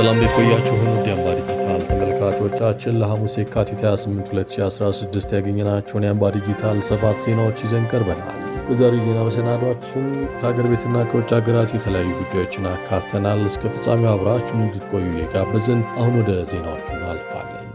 ሰላም ሊቆያችሁ ሁኑ የአምባ ዲጂታል ተመልካቾቻችን ለሐሙስ የካቲት 28 2016 ያገኘናቸውን የአምባ ዲጂታል ሰባት ዜናዎች ይዘን ቀርበናል። በዛሬው ዜና መሰናዷችን ከሀገር ቤትና ከውጭ ሀገራት የተለያዩ ጉዳዮችን አካተናል። እስከ ፍጻሜው አብራችሁን እንድትቆዩ የጋበዝን። አሁን ወደ ዜናዎቹ እናልፋለን።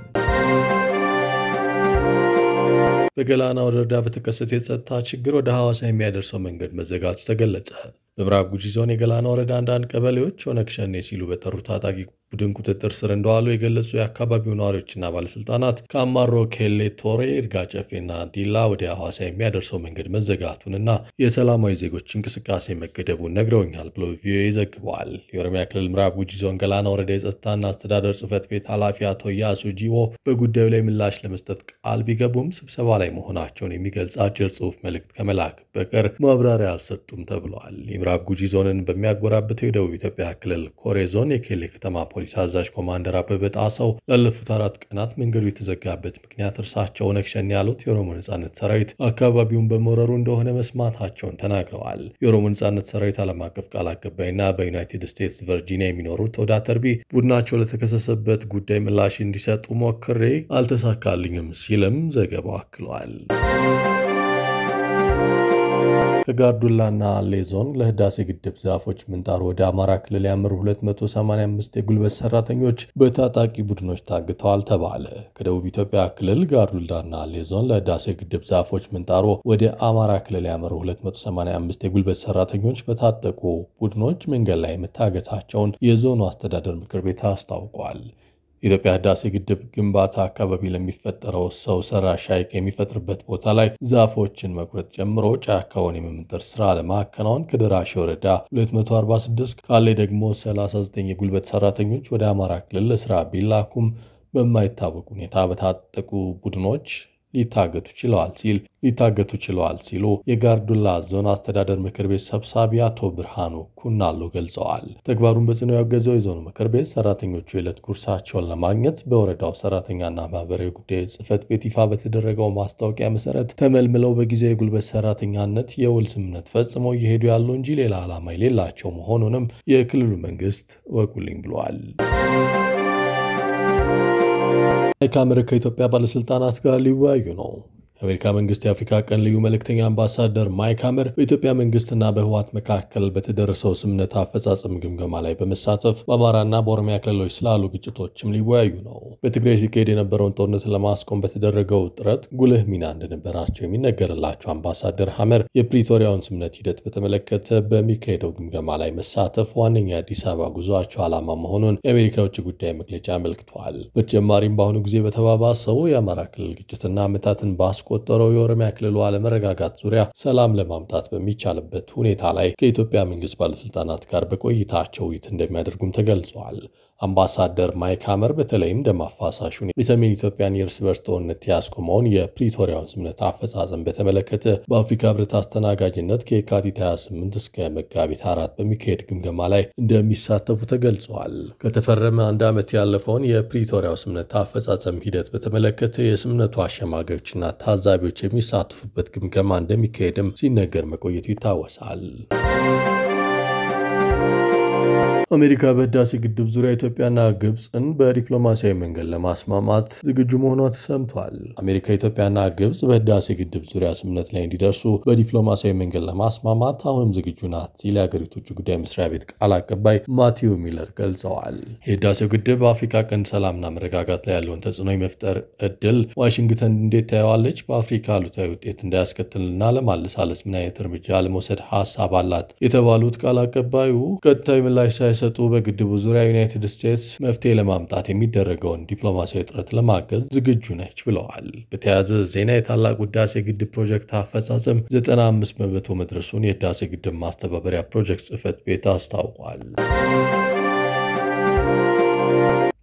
በገላና ወረዳ በተከሰተ የጸጥታ ችግር ወደ ሐዋሳ የሚያደርሰው መንገድ መዘጋቱ ተገለጸ። በምዕራብ ጉጂ ዞን የገላና ወረዳ አንዳንድ ቀበሌዎች ኦነግ ሸኔ ሲሉ በጠሩት ታጣቂ ቡድን ቁጥጥር ስር እንደዋሉ የገለጹ የአካባቢው ነዋሪዎችና ባለስልጣናት ከአማሮ ኬሌ ቶሬ፣ እርጋ ጨፌና ዲላ ወደ ሐዋሳ የሚያደርሰው መንገድ መዘጋቱንና የሰላማዊ ዜጎች እንቅስቃሴ መገደቡን ነግረውኛል ብሎ ቪኦኤ ዘግቧል። የኦሮሚያ ክልል ምዕራብ ጉጂ ዞን ገላና ወረዳ የጸጥታና አስተዳደር ጽህፈት ቤት ኃላፊ አቶ ያሱ ጂቦ በጉዳዩ ላይ ምላሽ ለመስጠት ቃል ቢገቡም ስብሰባ ላይ መሆናቸውን የሚገልጽ አጭር ጽሑፍ መልእክት ከመላክ በቀር ማብራሪያ አልሰጡም ተብሏል። የምዕራብ ጉጂ ዞንን በሚያጎራብተው የደቡብ ኢትዮጵያ ክልል ኮሬ ዞን የኬሌ ከተማ ፖሊስ አዛዥ ኮማንደር አበበ ጣሰው ላለፉት አራት ቀናት መንገዱ የተዘጋበት ምክንያት እርሳቸው ኦነግ ሸኔ ያሉት የኦሮሞ ነጻነት ሰራዊት አካባቢውን በመውረሩ እንደሆነ መስማታቸውን ተናግረዋል። የኦሮሞ ነጻነት ሰራዊት ዓለም አቀፍ ቃል አቀባይና በዩናይትድ ስቴትስ ቨርጂኒያ የሚኖሩት ኦዳ ተርቢ ቡድናቸው ለተከሰሰበት ጉዳይ ምላሽ እንዲሰጡ ሞክሬ አልተሳካልኝም ሲልም ዘገባው አክሏል። ከጋርዱላና ሌዞን ለህዳሴ ግድብ ዛፎች ምንጣር ወደ አማራ ክልል ያመሩ 285 የጉልበት ሰራተኞች በታጣቂ ቡድኖች ታግተዋል ተባለ። ከደቡብ ኢትዮጵያ ክልል ጋርዱላና ሌዞን ለህዳሴ ግድብ ዛፎች ምንጣሮ ወደ አማራ ክልል ያመሩ 285 የጉልበት ሰራተኞች በታጠቁ ቡድኖች መንገድ ላይ መታገታቸውን የዞኑ አስተዳደር ምክር ቤት አስታውቋል። የኢትዮጵያ ህዳሴ ግድብ ግንባታ አካባቢ ለሚፈጠረው ሰው ሰራሽ ሐይቅ የሚፈጥርበት ቦታ ላይ ዛፎችን መቁረጥ ጨምሮ ጫካውን የመምጠር ስራ ለማከናወን ከደራሼ ወረዳ 246 ካሌ ደግሞ 39 የጉልበት ሰራተኞች ወደ አማራ ክልል ስራ ቢላኩም በማይታወቅ ሁኔታ በታጠቁ ቡድኖች ሊታገቱ ችለዋል ሲል ሊታገቱ ችለዋል ሲሉ የጋርዱላ ዞን አስተዳደር ምክር ቤት ሰብሳቢ አቶ ብርሃኑ ኩናሎ ገልጸዋል። ተግባሩን በጽኑ ያወገዘው የዞኑ ምክር ቤት ሰራተኞቹ የዕለት ጉርሳቸውን ለማግኘት በወረዳው ሰራተኛና ማህበራዊ ጉዳዮች ጽህፈት ቤት ይፋ በተደረገው ማስታወቂያ መሰረት ተመልምለው በጊዜው የጉልበት ሰራተኛነት የውል ስምምነት ፈጽመው እየሄዱ ያሉ እንጂ ሌላ ዓላማ የሌላቸው መሆኑንም የክልሉ መንግስት ወቁልኝ ብለዋል። ከአሜሪካ ኢትዮጵያ ባለሥልጣናት ጋር ሊወያዩ ነው። የአሜሪካ መንግስት የአፍሪካ ቀን ልዩ መልእክተኛ አምባሳደር ማይክ ሀመር በኢትዮጵያ መንግስትና በህወሓት መካከል በተደረሰው ስምምነት አፈጻጸም ግምገማ ላይ በመሳተፍ በአማራና በኦሮሚያ ክልሎች ስላሉ ግጭቶችም ሊወያዩ ነው። በትግራይ ሲካሄድ የነበረውን ጦርነት ለማስቆም በተደረገው ጥረት ጉልህ ሚና እንደነበራቸው የሚነገርላቸው አምባሳደር ሀመር የፕሪቶሪያውን ስምምነት ሂደት በተመለከተ በሚካሄደው ግምገማ ላይ መሳተፍ ዋነኛ የአዲስ አበባ ጉዞቸው ዓላማ መሆኑን የአሜሪካ የውጭ ጉዳይ መግለጫ አመልክቷል። በተጨማሪም በአሁኑ ጊዜ በተባባሰው የአማራ ክልል ግጭትና ዓመታትን ባስቆ ባስቆጠረው የኦሮሚያ ክልሉ አለመረጋጋት ዙሪያ ሰላም ለማምጣት በሚቻልበት ሁኔታ ላይ ከኢትዮጵያ መንግስት ባለስልጣናት ጋር በቆይታቸው ውይይት እንደሚያደርጉም ተገልጿል። አምባሳደር ማይክ ሀመር በተለይም ደም አፋሳሹን የሰሜን ኢትዮጵያን የእርስ በርስ ጦርነት ያስቆመውን የፕሪቶሪያውን ስምምነት አፈጻጸም በተመለከተ በአፍሪካ ህብረት አስተናጋጅነት ከየካቲት 28 እስከ መጋቢት አራት በሚካሄድ ግምገማ ላይ እንደሚሳተፉ ተገልጿል። ከተፈረመ አንድ ዓመት ያለፈውን የፕሪቶሪያው ስምምነት አፈጻጸም ሂደት በተመለከተ የስምምነቱ አሸማጊዎችና ታዛቢዎች የሚሳተፉበት ግምገማ እንደሚካሄድም ሲነገር መቆየቱ ይታወሳል። አሜሪካ በህዳሴ ግድብ ዙሪያ ኢትዮጵያና ግብፅን በዲፕሎማሲያዊ መንገድ ለማስማማት ዝግጁ መሆኗ ተሰምቷል። አሜሪካ ኢትዮጵያና ግብፅ በህዳሴ ግድብ ዙሪያ ስምነት ላይ እንዲደርሱ በዲፕሎማሲያዊ መንገድ ለማስማማት አሁንም ዝግጁ ናት ሲል የሀገሪቱ ውጭ ጉዳይ መስሪያ ቤት ቃል አቀባይ ማቲዩ ሚለር ገልጸዋል። የህዳሴው ግድብ በአፍሪካ ቀንድ ሰላምና መረጋጋት ላይ ያለውን ተጽዕኖ የመፍጠር እድል ዋሽንግተን እንዴት ታየዋለች? በአፍሪካ አሉታዊ ውጤት እንዳያስከትልና ለማለሳለስ ምን አይነት እርምጃ ለመውሰድ ሀሳብ አላት? የተባሉት ቃል አቀባዩ ቀጥታዊ ምላሽ ሳይሰ ሳይሰጡ በግድቡ ዙሪያ ዩናይትድ ስቴትስ መፍትሄ ለማምጣት የሚደረገውን ዲፕሎማሲያዊ ጥረት ለማገዝ ዝግጁ ነች ብለዋል። በተያያዘ ዜና የታላቁ ህዳሴ ግድብ ፕሮጀክት አፈጻጸም 95 በመቶ መድረሱን የህዳሴ ግድብ ማስተባበሪያ ፕሮጀክት ጽህፈት ቤት አስታውቋል።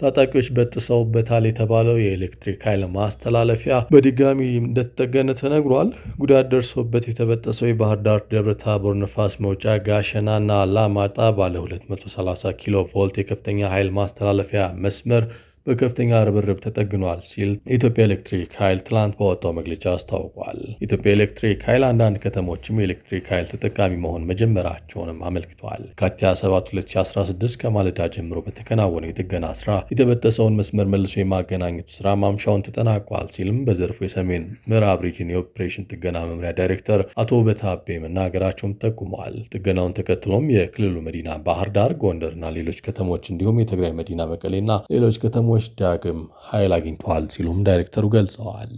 ታጣቂዎች በጥሰውበታል የተባለው የኤሌክትሪክ ኃይል ማስተላለፊያ በድጋሚ እንደተጠገነ ተነግሯል። ጉዳት ደርሶበት የተበጠሰው የባህር ዳር ደብረ ታቦር ነፋስ መውጫ ጋሸና እና ላማጣ ባለ 230 ኪሎ ቮልት የከፍተኛ ኃይል ማስተላለፊያ መስመር በከፍተኛ ርብርብ ተጠግኗል ሲል የኢትዮጵያ ኤሌክትሪክ ኃይል ትላንት በወጣው መግለጫ አስታውቋል። ኢትዮጵያ ኤሌክትሪክ ኃይል አንዳንድ ከተሞችም የኤሌክትሪክ ኃይል ተጠቃሚ መሆን መጀመራቸውንም አመልክተዋል። ካቲያ 7 2016 ከማለዳ ጀምሮ በተከናወነው የጥገና ስራ የተበጠሰውን መስመር መልሶ የማገናኘቱ ስራ ማምሻውን ተጠናቋል ሲልም በዘርፉ የሰሜን ምዕራብ ሪጅን የኦፕሬሽን ጥገና መምሪያ ዳይሬክተር አቶ በታቤ መናገራቸውም ጠቁመዋል። ጥገናውን ተከትሎም የክልሉ መዲና ባህር ዳር፣ ጎንደርና ሌሎች ከተሞች እንዲሁም የትግራይ መዲና መቀሌና ሌሎች ከተሞች ቡድኖች ዳግም ኃይል አግኝተዋል ሲሉም ዳይሬክተሩ ገልጸዋል።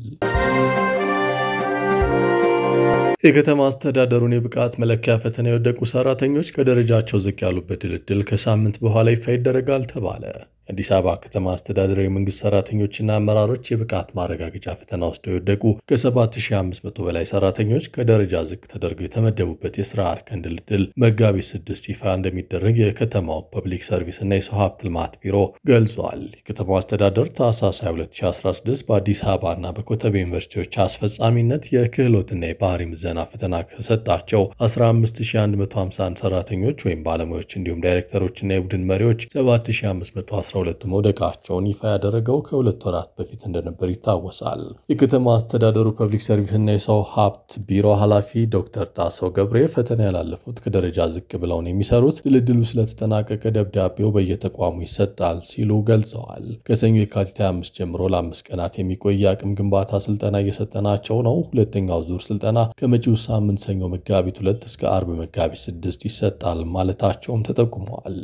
የከተማ አስተዳደሩን የብቃት መለኪያ ፈተና የወደቁ ሰራተኞች ከደረጃቸው ዝቅ ያሉበት ድልድል ከሳምንት በኋላ ይፋ ይደረጋል ተባለ። አዲስ አበባ ከተማ አስተዳደር የመንግስት ሰራተኞችና አመራሮች የብቃት ማረጋገጫ ፈተና ውስጥ የወደቁ ከ7500 በላይ ሰራተኞች ከደረጃ ዝቅ ተደርገው የተመደቡበት የስራ እርከን ድልድል መጋቢት ስድስት ይፋ እንደሚደረግ የከተማው ፐብሊክ ሰርቪስ እና የሰው ሀብት ልማት ቢሮ ገልጿል። የከተማው አስተዳደር ታህሳስ 2016 በአዲስ አበባ እና በኮተቤ ዩኒቨርሲቲዎች አስፈጻሚነት የክህሎትና የባህሪ ምዘና ፈተና ከሰጣቸው 15151 ሰራተኞች ወይም ባለሙያዎች እንዲሁም ዳይሬክተሮችና የቡድን መሪዎች 7500 12 መውደቃቸውን ይፋ ያደረገው ከሁለት ወራት በፊት እንደነበር ይታወሳል። የከተማ አስተዳደሩ ፐብሊክ ሰርቪስና የሰው ሀብት ቢሮ ኃላፊ ዶክተር ጣሰው ገብሬ ፈተና ያላለፉት ከደረጃ ዝቅ ብለው ነው የሚሰሩት፣ ድልድሉ ስለተጠናቀቀ ደብዳቤው በየተቋሙ ይሰጣል ሲሉ ገልጸዋል። ከሰኞ የካቲት 25 ጀምሮ ለአምስት ቀናት የሚቆይ የአቅም ግንባታ ስልጠና እየሰጠናቸው ነው። ሁለተኛው ዙር ስልጠና ከመጪው ሳምንት ሰኞ መጋቢት ሁለት እስከ አርብ መጋቢት ስድስት ይሰጣል ማለታቸውም ተጠቁመዋል።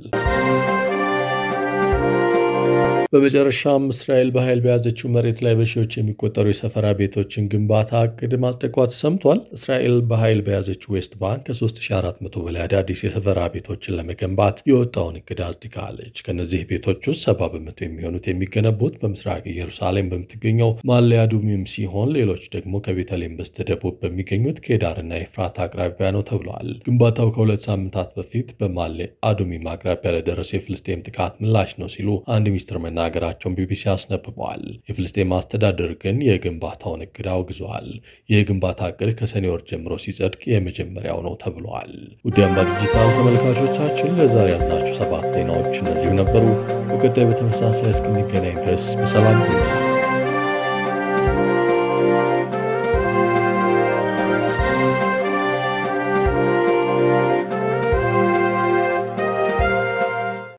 በመጨረሻም እስራኤል በኃይል በያዘችው መሬት ላይ በሺዎች የሚቆጠሩ የሰፈራ ቤቶችን ግንባታ እቅድ ማጽደቋ ተሰምቷል። እስራኤል በኃይል በያዘችው ዌስት ባንክ ከ3400 በላይ አዳዲስ የሰፈራ ቤቶችን ለመገንባት የወጣውን እቅድ አጽድቃለች። ከእነዚህ ቤቶች ውስጥ ሰባ በመቶ የሚሆኑት የሚገነቡት በምስራቅ ኢየሩሳሌም በምትገኘው ማሊያ ዱሚም ሲሆን ሌሎች ደግሞ ከቤተልሔም በስተደቡብ በሚገኙት ኬዳርና የፍራት አቅራቢያ ነው ተብሏል። ግንባታው ከሁለት ሳምንታት በፊት በማሌ አዱሚም አቅራቢያ ለደረሰ የፍልስጤም ጥቃት ምላሽ ነው ሲሉ አንድ ሚኒስትር መና መናገራቸውን ቢቢሲ አስነብበዋል። የፍልስጤም አስተዳደር ግን የግንባታውን እቅድ አውግዟል። ይህ ግንባታ እቅድ ከሰኔ ወር ጀምሮ ሲጸድቅ የመጀመሪያው ነው ተብሏል። ውድ አምባ ዲጂታል ተመልካቾቻችን ለዛሬ ያዝናቸው ሰባት ዜናዎች እነዚሁ ነበሩ። በቀጣይ በተመሳሳይ እስክንገናኝ ድረስ በሰላም